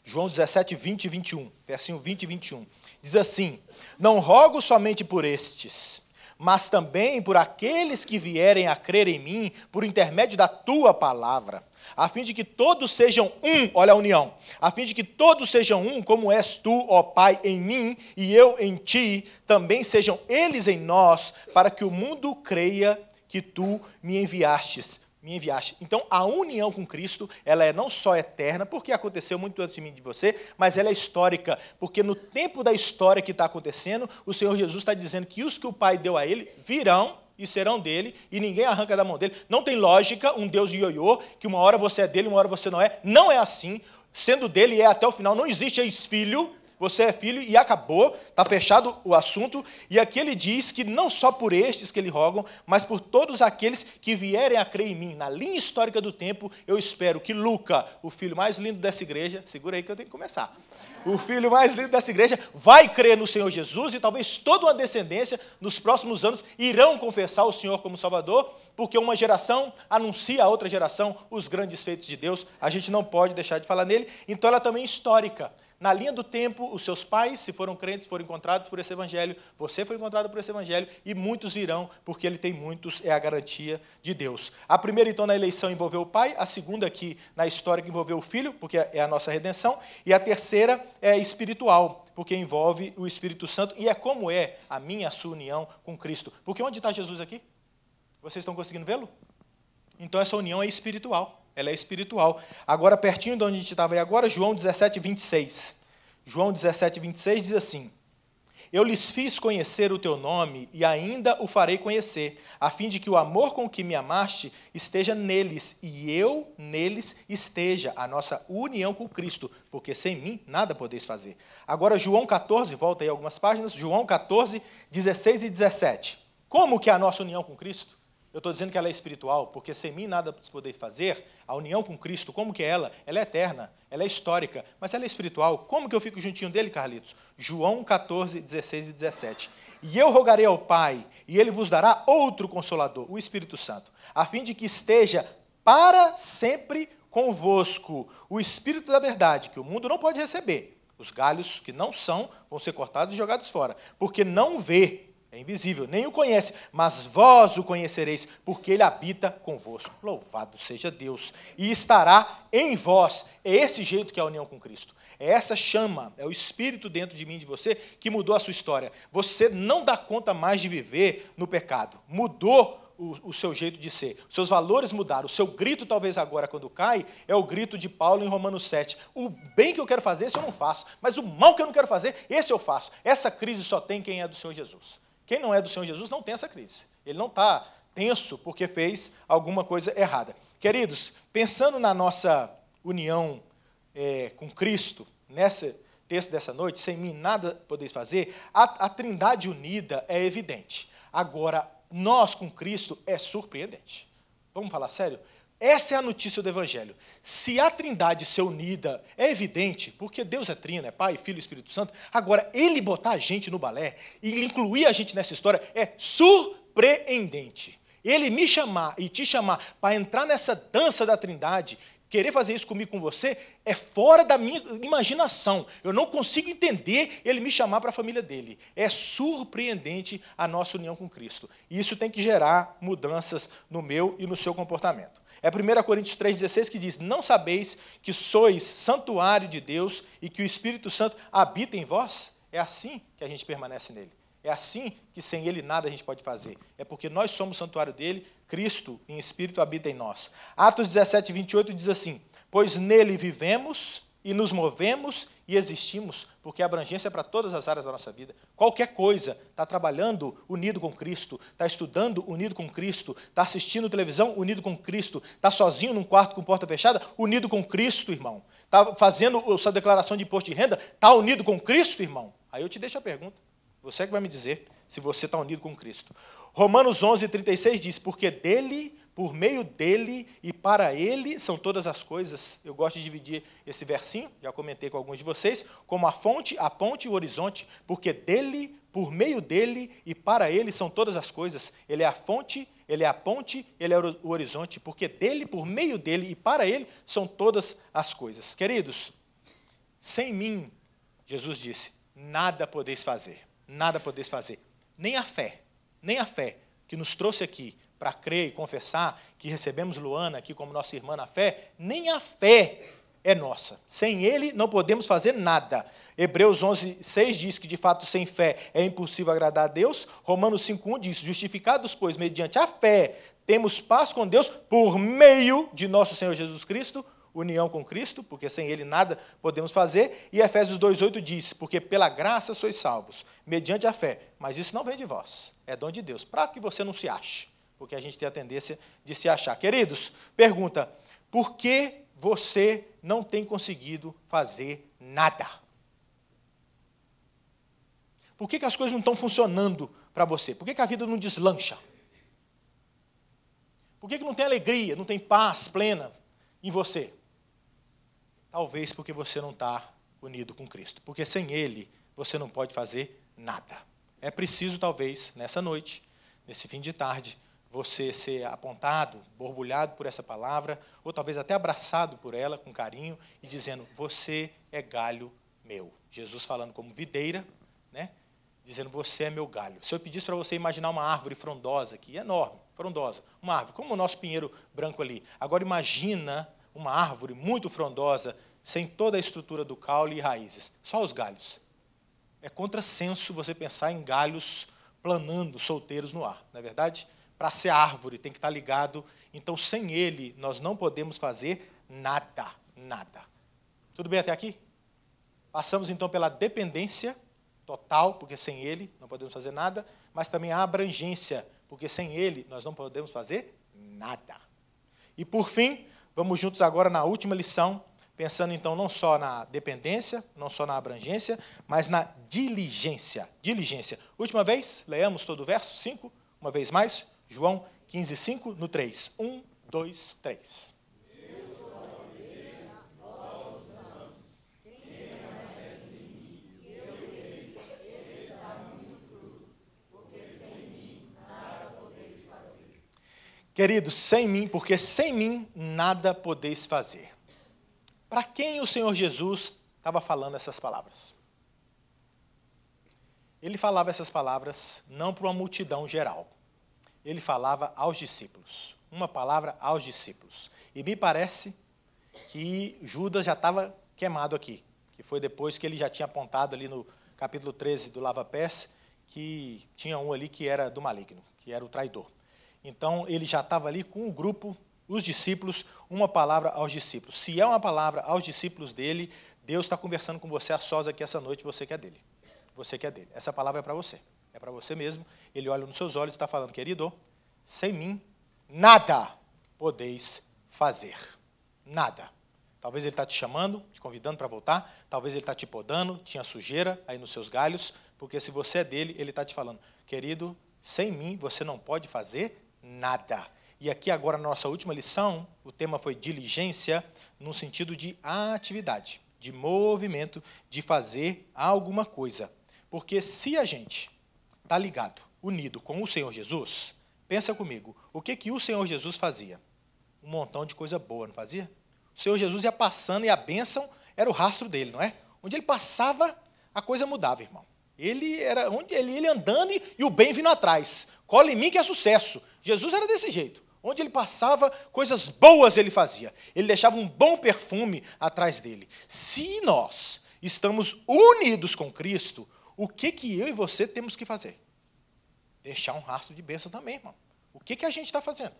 João 17, 20 e 21, versinho 20 e 21. Diz assim: Não rogo somente por estes, mas também por aqueles que vierem a crer em mim por intermédio da tua palavra a fim de que todos sejam um, olha a união, a fim de que todos sejam um, como és tu, ó Pai, em mim e eu em ti, também sejam eles em nós, para que o mundo creia que tu me enviastes. Me enviaste. Então, a união com Cristo, ela é não só eterna, porque aconteceu muito antes de mim de você, mas ela é histórica, porque no tempo da história que está acontecendo, o Senhor Jesus está dizendo que os que o Pai deu a ele virão e serão dele, e ninguém arranca da mão dele. Não tem lógica um Deus ioiô, que uma hora você é dele, uma hora você não é. Não é assim. Sendo dele é até o final. Não existe ex-filho, você é filho, e acabou, está fechado o assunto. E aqui ele diz que não só por estes que ele rogam, mas por todos aqueles que vierem a crer em mim. Na linha histórica do tempo, eu espero que Luca, o filho mais lindo dessa igreja, segura aí que eu tenho que começar. O filho mais lindo dessa igreja vai crer no Senhor Jesus e talvez toda uma descendência nos próximos anos irão confessar o Senhor como Salvador, porque uma geração anuncia a outra geração os grandes feitos de Deus. A gente não pode deixar de falar nele. Então ela é também é histórica. Na linha do tempo, os seus pais, se foram crentes, foram encontrados por esse evangelho, você foi encontrado por esse evangelho e muitos irão, porque ele tem muitos, é a garantia de Deus. A primeira, então, na eleição envolveu o pai, a segunda aqui na história que envolveu o filho, porque é a nossa redenção, e a terceira é espiritual, porque envolve o Espírito Santo e é como é a minha a sua união com Cristo. Porque onde está Jesus aqui? Vocês estão conseguindo vê-lo? Então essa união é espiritual ela é espiritual. Agora, pertinho de onde a gente estava aí agora, João 17, 26. João 17, 26 diz assim: Eu lhes fiz conhecer o teu nome e ainda o farei conhecer, a fim de que o amor com que me amaste esteja neles e eu neles esteja, a nossa união com Cristo, porque sem mim nada podeis fazer. Agora, João 14, volta aí algumas páginas, João 14, 16 e 17. Como que é a nossa união com Cristo? Eu estou dizendo que ela é espiritual, porque sem mim nada se poder fazer, a união com Cristo, como que é ela? Ela é eterna, ela é histórica, mas ela é espiritual. Como que eu fico juntinho dele, Carlitos? João 14, 16 e 17. E eu rogarei ao Pai, e ele vos dará outro consolador, o Espírito Santo, a fim de que esteja para sempre convosco o Espírito da verdade, que o mundo não pode receber. Os galhos que não são vão ser cortados e jogados fora, porque não vê é invisível, nem o conhece, mas vós o conhecereis, porque ele habita convosco. Louvado seja Deus! E estará em vós. É esse jeito que é a união com Cristo. É essa chama, é o espírito dentro de mim, de você, que mudou a sua história. Você não dá conta mais de viver no pecado. Mudou o, o, seu jeito de ser. Os seus valores mudaram. O seu grito, talvez agora, quando cai, é o grito de Paulo em Romanos 7. O bem que eu quero fazer, esse eu não faço. Mas o mal que eu não quero fazer, esse eu faço. Essa crise só tem quem é do Senhor Jesus. Quem não é do Senhor Jesus não tem essa crise. Ele não está tenso porque fez alguma coisa errada. Queridos, pensando na nossa união é, com Cristo, nesse texto dessa noite, sem mim nada podeis fazer, a, a trindade unida é evidente. Agora, nós com Cristo é surpreendente. Vamos falar sério? Essa é a notícia do Evangelho. Se a Trindade ser unida é evidente, porque Deus é Trina, é Pai, Filho e Espírito Santo. Agora, ele botar a gente no balé e incluir a gente nessa história é surpreendente. Ele me chamar e te chamar para entrar nessa dança da Trindade, querer fazer isso comigo com você, é fora da minha imaginação. Eu não consigo entender ele me chamar para a família dele. É surpreendente a nossa união com Cristo. E isso tem que gerar mudanças no meu e no seu comportamento. É 1 Coríntios 3,16 que diz: Não sabeis que sois santuário de Deus e que o Espírito Santo habita em vós? É assim que a gente permanece nele. É assim que sem ele nada a gente pode fazer. É porque nós somos santuário dele, Cristo em espírito habita em nós. Atos 17, 28 diz assim: Pois nele vivemos e nos movemos e existimos, porque a abrangência é para todas as áreas da nossa vida. Qualquer coisa, está trabalhando unido com Cristo, está estudando unido com Cristo, está assistindo televisão unido com Cristo, está sozinho num quarto com porta fechada, unido com Cristo, irmão. Está fazendo sua declaração de imposto de renda, está unido com Cristo, irmão. Aí eu te deixo a pergunta. Você é que vai me dizer se você está unido com Cristo. Romanos 11, 36 diz: Porque dele por meio dele e para ele são todas as coisas. Eu gosto de dividir esse versinho, já comentei com alguns de vocês, como a fonte, a ponte e o horizonte, porque dele, por meio dele e para ele são todas as coisas. Ele é a fonte, ele é a ponte, ele é o horizonte, porque dele, por meio dele e para ele são todas as coisas. Queridos, sem mim, Jesus disse, nada podeis fazer, nada podeis fazer, nem a fé, nem a fé que nos trouxe aqui para crer e confessar que recebemos Luana aqui como nossa irmã na fé, nem a fé é nossa. Sem ele não podemos fazer nada. Hebreus 11, 6 diz que de fato sem fé é impossível agradar a Deus. Romanos 5,1 diz: Justificados, pois, mediante a fé, temos paz com Deus por meio de nosso Senhor Jesus Cristo, união com Cristo, porque sem ele nada podemos fazer. E Efésios 2,8 diz: Porque pela graça sois salvos, mediante a fé. Mas isso não vem de vós, é dom de Deus, para que você não se ache porque a gente tem a tendência de se achar. Queridos, pergunta: por que você não tem conseguido fazer nada? Por que, que as coisas não estão funcionando para você? Por que, que a vida não deslancha? Por que, que não tem alegria, não tem paz plena em você? Talvez porque você não está unido com Cristo. Porque sem Ele você não pode fazer nada. É preciso, talvez, nessa noite, nesse fim de tarde, você ser apontado, borbulhado por essa palavra, ou talvez até abraçado por ela com carinho e dizendo: Você é galho meu. Jesus falando como videira, né? dizendo: Você é meu galho. Se eu pedisse para você imaginar uma árvore frondosa aqui, enorme, frondosa, uma árvore, como o nosso pinheiro branco ali. Agora imagina uma árvore muito frondosa, sem toda a estrutura do caule e raízes, só os galhos. É contrassenso você pensar em galhos planando, solteiros no ar, não é verdade? para ser árvore, tem que estar tá ligado. Então, sem ele, nós não podemos fazer nada, nada. Tudo bem até aqui? Passamos então pela dependência total, porque sem ele não podemos fazer nada, mas também a abrangência, porque sem ele nós não podemos fazer nada. E por fim, vamos juntos agora na última lição, pensando então não só na dependência, não só na abrangência, mas na diligência. Diligência. Última vez, leamos todo o verso 5, uma vez mais. João 15, 5, no 3. 1, 2, 3. Queridos, sem mim, porque sem mim nada podeis fazer. Para quem o Senhor Jesus estava falando essas palavras? Ele falava essas palavras não para uma multidão geral ele falava aos discípulos. Uma palavra aos discípulos. E me parece que Judas já estava queimado aqui, que foi depois que ele já tinha apontado ali no capítulo 13 do Lava Pés, que tinha um ali que era do maligno, que era o traidor. Então ele já estava ali com o grupo, os discípulos, uma palavra aos discípulos. Se é uma palavra aos discípulos dele, Deus está conversando com você a sós aqui essa noite, você quer é dele. Você quer é dele. Essa palavra é para você é para você mesmo. Ele olha nos seus olhos e está falando, querido, sem mim nada podeis fazer. Nada. Talvez ele está te chamando, te convidando para voltar, talvez ele está te podando, tinha sujeira aí nos seus galhos, porque se você é dele, ele está te falando, querido, sem mim você não pode fazer nada. E aqui agora na nossa última lição, o tema foi diligência no sentido de atividade, de movimento, de fazer alguma coisa. Porque se a gente está ligado, unido com o Senhor Jesus, pensa comigo, o que, que o Senhor Jesus fazia? Um montão de coisa boa, não fazia? O Senhor Jesus ia passando e a bênção era o rastro dele, não é? Onde ele passava, a coisa mudava, irmão. Ele era onde ele, ele andando e, e o bem vindo atrás. Cola em mim que é sucesso. Jesus era desse jeito. Onde ele passava, coisas boas ele fazia. Ele deixava um bom perfume atrás dele. Se nós estamos unidos com Cristo, o que, que eu e você temos que fazer? Deixar um rastro de bênção também, irmão. O que, que a gente está fazendo?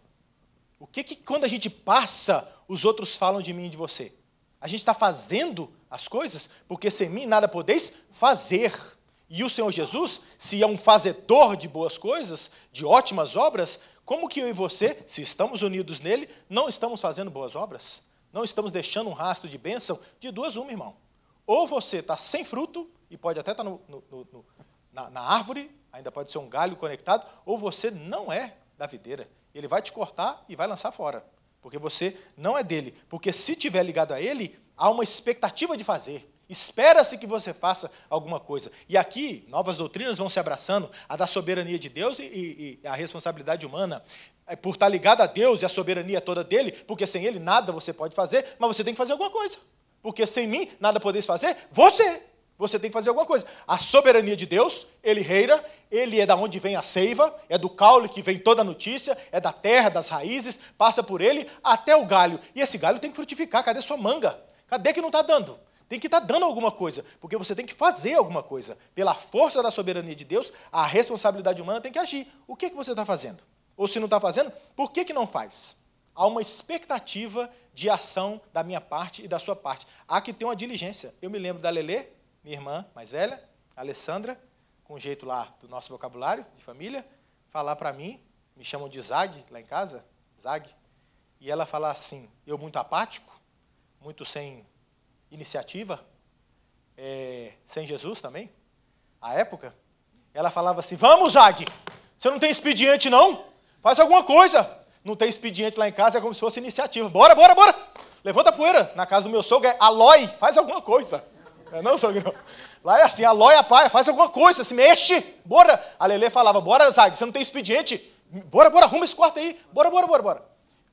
O que, que quando a gente passa, os outros falam de mim e de você? A gente está fazendo as coisas, porque sem mim nada podeis fazer. E o Senhor Jesus, se é um fazedor de boas coisas, de ótimas obras, como que eu e você, se estamos unidos nele, não estamos fazendo boas obras? Não estamos deixando um rastro de bênção? De duas, uma, irmão. Ou você está sem fruto, e pode até estar no, no, no, na, na árvore, ainda pode ser um galho conectado, ou você não é da videira. Ele vai te cortar e vai lançar fora, porque você não é dele. Porque se tiver ligado a ele, há uma expectativa de fazer. Espera-se que você faça alguma coisa. E aqui, novas doutrinas vão se abraçando, a da soberania de Deus e, e, e a responsabilidade humana. É por estar ligado a Deus e a soberania toda dele, porque sem ele nada você pode fazer, mas você tem que fazer alguma coisa. Porque sem mim nada podeis fazer, você você tem que fazer alguma coisa. A soberania de Deus, ele reira, ele é da onde vem a seiva, é do caule que vem toda a notícia, é da terra, das raízes, passa por ele até o galho. E esse galho tem que frutificar. Cadê sua manga? Cadê que não está dando? Tem que estar tá dando alguma coisa, porque você tem que fazer alguma coisa. Pela força da soberania de Deus, a responsabilidade humana tem que agir. O que, que você está fazendo? Ou se não está fazendo, por que, que não faz? Há uma expectativa de ação da minha parte e da sua parte. Há que ter uma diligência. Eu me lembro da Lelê, minha irmã mais velha, Alessandra, com um jeito lá do nosso vocabulário de família, falar para mim, me chamam de Zag lá em casa, Zag, e ela falar assim, eu muito apático, muito sem iniciativa, é, sem Jesus também, à época, ela falava assim, vamos Zag, você não tem expediente não? Faz alguma coisa. Não tem expediente lá em casa, é como se fosse iniciativa. Bora, bora, bora! Levanta a poeira. Na casa do meu sogro é Aloy, faz alguma coisa. Não é não, sogrão? Lá é assim, a pai, faz alguma coisa, se mexe, bora. A Lele falava, bora, Zag, você não tem expediente. Bora, bora, arruma esse quarto aí. Bora, bora, bora, bora.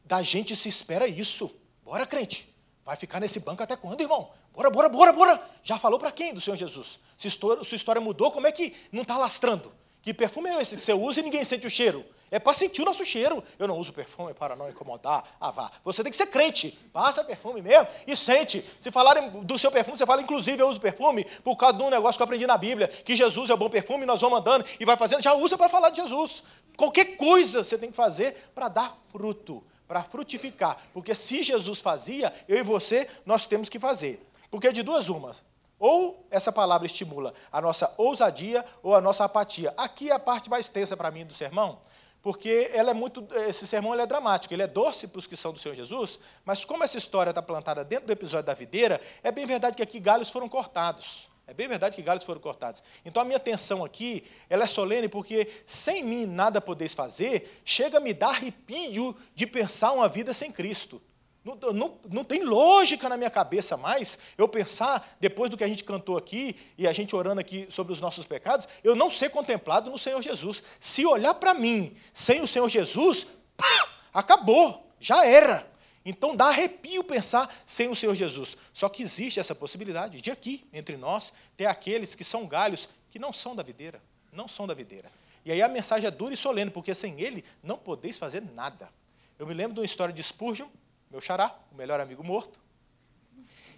Da gente se espera isso. Bora, crente. Vai ficar nesse banco até quando, irmão? Bora, bora, bora, bora. Já falou para quem do Senhor Jesus? Se sua história mudou, como é que não está lastrando? Que perfume é esse que você usa e ninguém sente o cheiro? É para sentir o nosso cheiro. Eu não uso perfume para não incomodar. Ah, vá. Você tem que ser crente. Passa perfume mesmo e sente. Se falarem do seu perfume, você fala, inclusive, eu uso perfume por causa de um negócio que eu aprendi na Bíblia, que Jesus é bom perfume, nós vamos andando e vai fazendo. Já usa para falar de Jesus. Qualquer coisa você tem que fazer para dar fruto, para frutificar. Porque se Jesus fazia, eu e você, nós temos que fazer. Porque é de duas umas, ou essa palavra estimula a nossa ousadia ou a nossa apatia. Aqui é a parte mais tensa para mim do sermão, porque ela é muito, esse sermão é dramático, ele é doce para os que são do Senhor Jesus, mas como essa história está plantada dentro do episódio da videira, é bem verdade que aqui galhos foram cortados. É bem verdade que galhos foram cortados. Então a minha atenção aqui, ela é solene porque sem mim nada podeis fazer, chega a me dar arrepio de pensar uma vida sem Cristo. Não, não, não, tem lógica na minha cabeça mais eu pensar, depois do que a gente cantou aqui e a gente orando aqui sobre os nossos pecados, eu não ser contemplado no Senhor Jesus. Se olhar para mim sem o Senhor Jesus, pá, acabou, já era. Então dá arrepio pensar sem o Senhor Jesus. Só que existe essa possibilidade de aqui, entre nós, ter aqueles que são galhos que não são da videira. Não são da videira. E aí a mensagem é dura e solene, porque sem ele não podeis fazer nada. Eu me lembro de uma história de Spurgeon meu xará, o melhor amigo morto,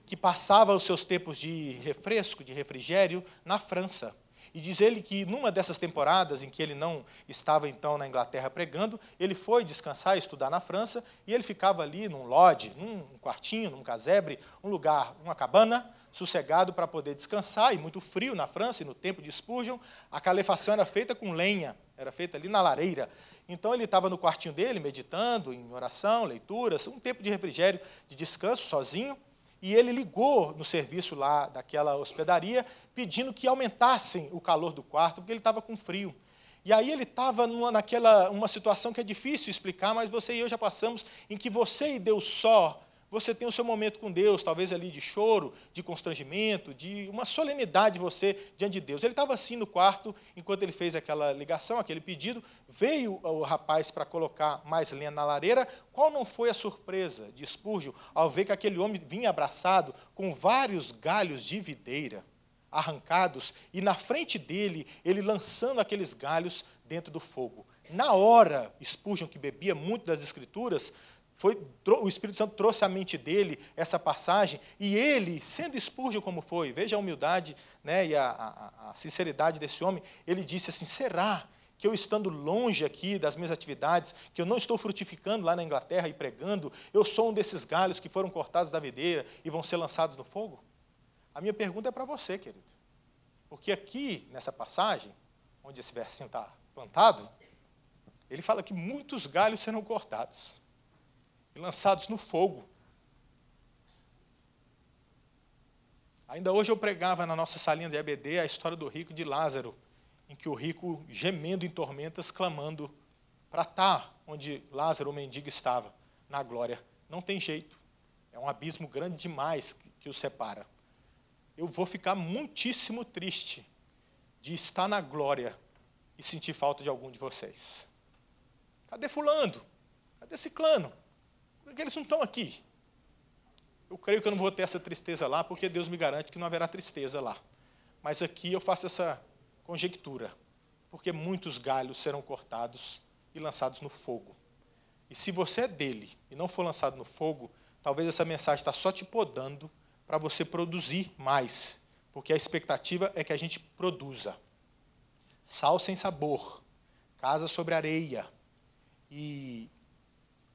que passava os seus tempos de refresco, de refrigério, na França. E diz ele que numa dessas temporadas em que ele não estava então na Inglaterra pregando, ele foi descansar, estudar na França, e ele ficava ali num lodge, num quartinho, num casebre, um lugar, uma cabana, sossegado para poder descansar, e muito frio na França, e no tempo de Spurgeon, a calefação era feita com lenha, era feita ali na lareira. Então ele estava no quartinho dele, meditando, em oração, leituras, um tempo de refrigério, de descanso, sozinho, e ele ligou no serviço lá daquela hospedaria, pedindo que aumentassem o calor do quarto, porque ele estava com frio. E aí ele estava naquela uma situação que é difícil explicar, mas você e eu já passamos, em que você e Deus só você tem o seu momento com Deus, talvez ali de choro, de constrangimento, de uma solenidade você diante de Deus. Ele estava assim no quarto, enquanto ele fez aquela ligação, aquele pedido, veio o rapaz para colocar mais lenha na lareira. Qual não foi a surpresa de Spurgeon ao ver que aquele homem vinha abraçado com vários galhos de videira arrancados e na frente dele, ele lançando aqueles galhos dentro do fogo. Na hora, Spurgeon, que bebia muito das escrituras, foi, o Espírito Santo trouxe à mente dele essa passagem e ele, sendo Spurgeon como foi, veja a humildade né, e a, a, a sinceridade desse homem, ele disse assim: será que eu estando longe aqui das minhas atividades, que eu não estou frutificando lá na Inglaterra e pregando, eu sou um desses galhos que foram cortados da videira e vão ser lançados no fogo? A minha pergunta é para você, querido. Porque aqui, nessa passagem, onde esse versinho está plantado, ele fala que muitos galhos serão cortados e lançados no fogo. Ainda hoje eu pregava na nossa salinha de EBD a história do rico de Lázaro, em que o rico, gemendo em tormentas, clamando para estar tá onde Lázaro, o mendigo, estava, na glória. Não tem jeito. É um abismo grande demais que, que o separa. Eu vou ficar muitíssimo triste de estar na glória e sentir falta de algum de vocês. Cadê Fulano? Cadê Ciclano? Porque eles não estão aqui. Eu creio que eu não vou ter essa tristeza lá, porque Deus me garante que não haverá tristeza lá. Mas aqui eu faço essa conjectura, porque muitos galhos serão cortados e lançados no fogo. E se você é dele e não for lançado no fogo, talvez essa mensagem está só te podando para você produzir mais, porque a expectativa é que a gente produza. Sal sem sabor, casa sobre areia e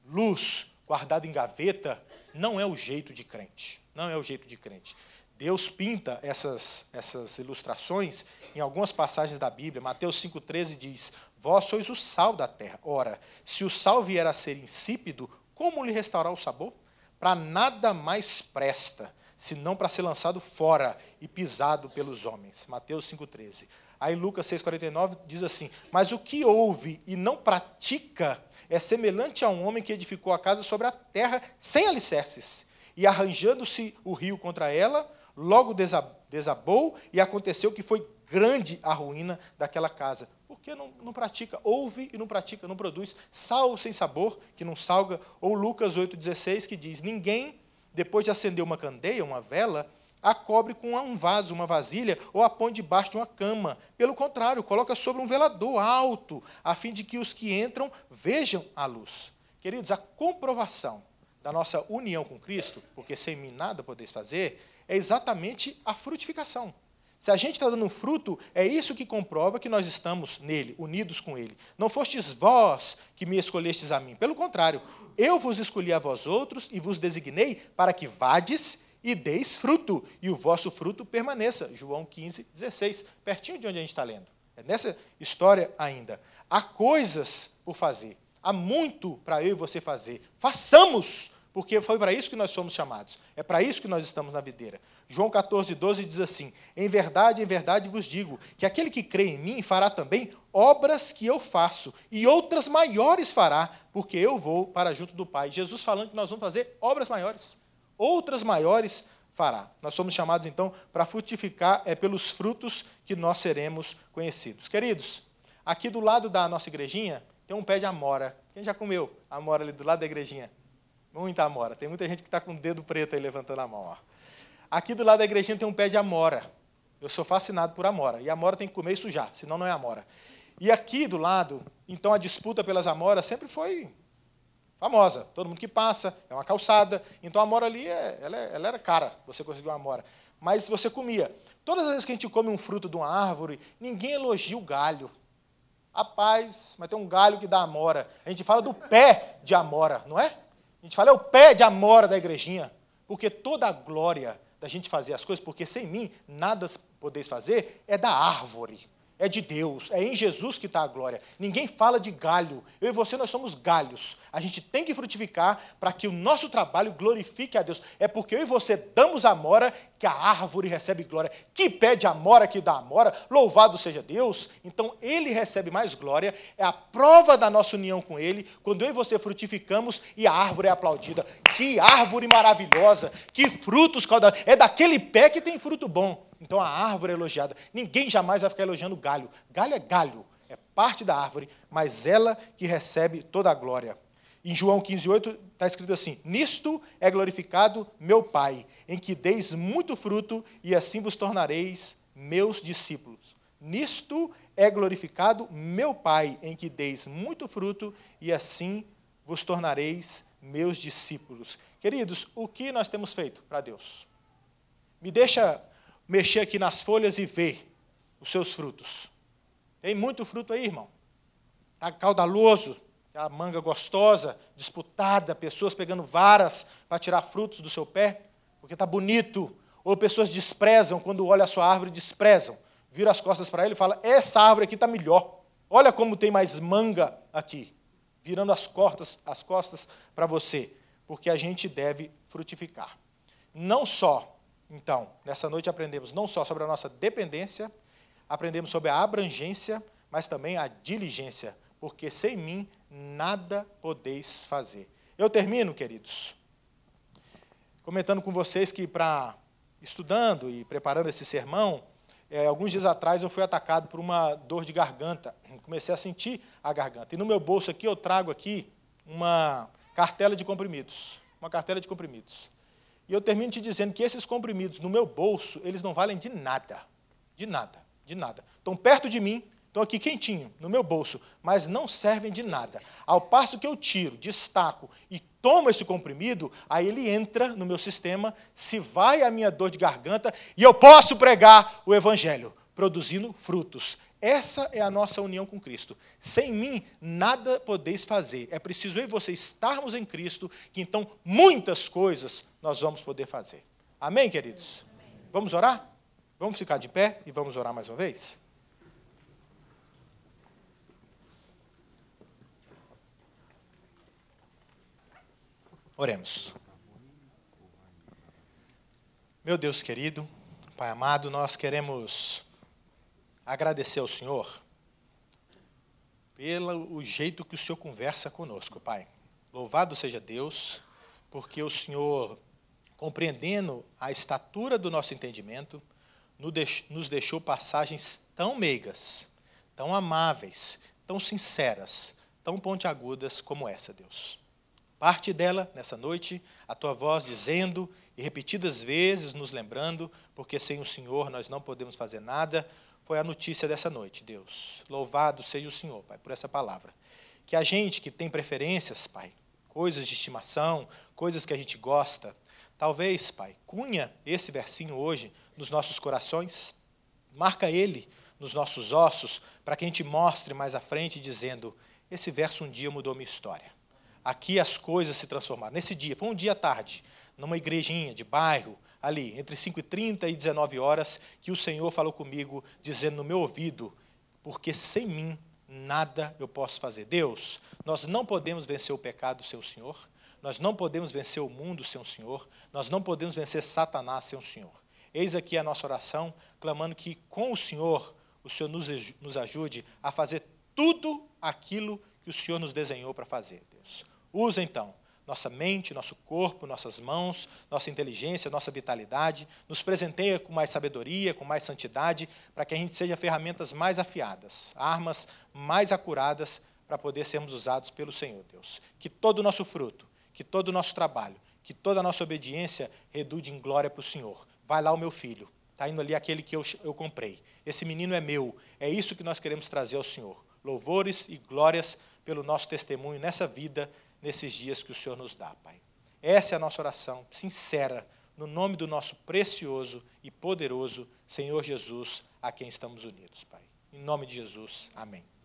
luz guardado em gaveta, não é o jeito de crente. Não é o jeito de crente. Deus pinta essas, essas ilustrações em algumas passagens da Bíblia. Mateus 5,13 diz: Vós sois o sal da terra. Ora, se o sal vier a ser insípido, como lhe restaurar o sabor? Para nada mais presta, senão para ser lançado fora e pisado pelos homens. Mateus 5,13. Aí Lucas 6,49 diz assim: Mas o que ouve e não pratica é semelhante a um homem que edificou a casa sobre a terra sem alicerces, e arranjando-se o rio contra ela, logo desabou, e aconteceu que foi grande a ruína daquela casa. Porque não, não pratica, ouve e não pratica, não produz sal sem sabor, que não salga, ou Lucas 8,16, que diz: Ninguém, depois de acender uma candeia, uma vela, a cobre com um vaso, uma vasilha, ou a põe debaixo de uma cama. Pelo contrário, coloca sobre um velador alto, a fim de que os que entram vejam a luz. Queridos, a comprovação da nossa união com Cristo, porque sem mim nada podeis fazer, é exatamente a frutificação. Se a gente está dando fruto, é isso que comprova que nós estamos nele, unidos com ele. Não fostes vós que me escolhestes a mim. Pelo contrário, eu vos escolhi a vós outros e vos designei para que vades e deis fruto, e o vosso fruto permaneça. João 15, 16, pertinho de onde a gente está lendo. É nessa história ainda. Há coisas por fazer, há muito para eu e você fazer. Façamos, porque foi para isso que nós somos chamados, é para isso que nós estamos na videira. João 14, 12 diz assim: Em verdade, em verdade vos digo, que aquele que crê em mim fará também obras que eu faço, e outras maiores fará, porque eu vou para junto do Pai. Jesus falando que nós vamos fazer obras maiores outras maiores fará. Nós somos chamados então para frutificar é pelos frutos que nós seremos conhecidos. Queridos, aqui do lado da nossa igrejinha tem um pé de amora. Quem já comeu amora ali do lado da igrejinha? Muita amora. Tem muita gente que está com o dedo preto aí levantando a mão. Ó. Aqui do lado da igrejinha tem um pé de amora. Eu sou fascinado por amora. E amora tem que comer e sujar, senão não é amora. E aqui do lado, então a disputa pelas amoras sempre foi famosa, todo mundo que passa, é uma calçada. Então a mora ali, é, ela, é, ela, era cara, você conseguiu uma mora. Mas você comia. Todas as vezes que a gente come um fruto de uma árvore, ninguém elogia o galho. Rapaz, mas tem um galho que dá amora. A gente fala do pé de amora, não é? A gente fala é o pé de amora da igrejinha. Porque toda a glória da gente fazer as coisas, porque sem mim nada podeis fazer, é da árvore é de Deus, é em Jesus que está a glória. Ninguém fala de galho. Eu e você, nós somos galhos. A gente tem que frutificar para que o nosso trabalho glorifique a Deus. É porque eu e você damos amora que a árvore recebe glória. Que pede amora, que dá amora. Louvado seja Deus. Então, ele recebe mais glória. É a prova da nossa união com ele, quando eu e você frutificamos e a árvore é aplaudida. Que árvore maravilhosa! Que frutos caudados! É daquele pé que tem fruto bom. Então a árvore é elogiada. Ninguém jamais vai ficar elogiando galho. Galho é galho, é parte da árvore, mas ela que recebe toda a glória. Em João 15,8 está escrito assim: Nisto é glorificado meu Pai, em que deis muito fruto, e assim vos tornareis meus discípulos. Nisto é glorificado meu Pai, em que deis muito fruto, e assim vos tornareis meus discípulos. Queridos, o que nós temos feito para Deus? Me deixa mexer aqui nas folhas e ver os seus frutos. Tem muito fruto aí, irmão. Está caudaloso, a tá manga gostosa, disputada, pessoas pegando varas para tirar frutos do seu pé, porque está bonito. Ou pessoas desprezam, quando olham a sua árvore, desprezam. Vira as costas para ele e fala: Essa árvore aqui está melhor. Olha como tem mais manga aqui. Virando as costas, as costas para você. Porque a gente deve frutificar. Não só então, nessa noite aprendemos não só sobre a nossa dependência, aprendemos sobre a abrangência, mas também a diligência, porque sem mim nada podeis fazer. Eu termino, queridos, comentando com vocês que para estudando e preparando esse sermão, é, alguns dias atrás eu fui atacado por uma dor de garganta. Comecei a sentir a garganta. E no meu bolso aqui eu trago aqui uma cartela de comprimidos, uma cartela de comprimidos. E eu termino te dizendo que esses comprimidos no meu bolso, eles não valem de nada. De nada, de nada. Estão perto de mim, estão aqui quentinho, no meu bolso, mas não servem de nada. Ao passo que eu tiro, destaco e tomo esse comprimido, aí ele entra no meu sistema, se vai a minha dor de garganta e eu posso pregar o evangelho, produzindo frutos. Essa é a nossa união com Cristo. Sem mim, nada podeis fazer. É preciso eu e você estarmos em Cristo, que então muitas coisas nós vamos poder fazer. Amém, queridos? Amém. Vamos orar? Vamos ficar de pé e vamos orar mais uma vez? Oremos. Meu Deus querido, Pai amado, nós queremos agradecer ao Senhor pelo jeito que o Senhor conversa conosco, Pai. Louvado seja Deus, porque o Senhor compreendendo a estatura do nosso entendimento, nos deixou passagens tão meigas, tão amáveis, tão sinceras, tão pontiagudas como essa, Deus. Parte dela, nessa noite, a tua voz dizendo e repetidas vezes nos lembrando, porque sem o Senhor nós não podemos fazer nada, foi a notícia dessa noite, Deus. Louvado seja o Senhor, Pai, por essa palavra. Que a gente que tem preferências, Pai, coisas de estimação, coisas que a gente gosta, Talvez, Pai, cunha esse versinho hoje nos nossos corações, marca ele nos nossos ossos, para que a gente mostre mais à frente, dizendo: Esse verso um dia mudou minha história. Aqui as coisas se transformaram. Nesse dia, foi um dia à tarde, numa igrejinha de bairro, ali, entre 5h30 e 19 horas, que o Senhor falou comigo, dizendo no meu ouvido: Porque sem mim nada eu posso fazer. Deus, nós não podemos vencer o pecado, seu Senhor nós não podemos vencer o mundo sem o Senhor, nós não podemos vencer Satanás sem o Senhor. Eis aqui a nossa oração, clamando que com o Senhor, o Senhor nos, nos ajude a fazer tudo aquilo que o Senhor nos desenhou para fazer, Deus. Usa então nossa mente, nosso corpo, nossas mãos, nossa inteligência, nossa vitalidade, nos presenteia com mais sabedoria, com mais santidade, para que a gente seja ferramentas mais afiadas, armas mais acuradas para poder sermos usados pelo Senhor, Deus. Que todo o nosso fruto que todo o nosso trabalho, que toda a nossa obediência redude em glória para o Senhor. Vai lá o meu filho, está indo ali aquele que eu, eu comprei. Esse menino é meu, é isso que nós queremos trazer ao Senhor. Louvores e glórias pelo nosso testemunho nessa vida, nesses dias que o Senhor nos dá, Pai. Essa é a nossa oração sincera, no nome do nosso precioso e poderoso Senhor Jesus, a quem estamos unidos, Pai. Em nome de Jesus, amém.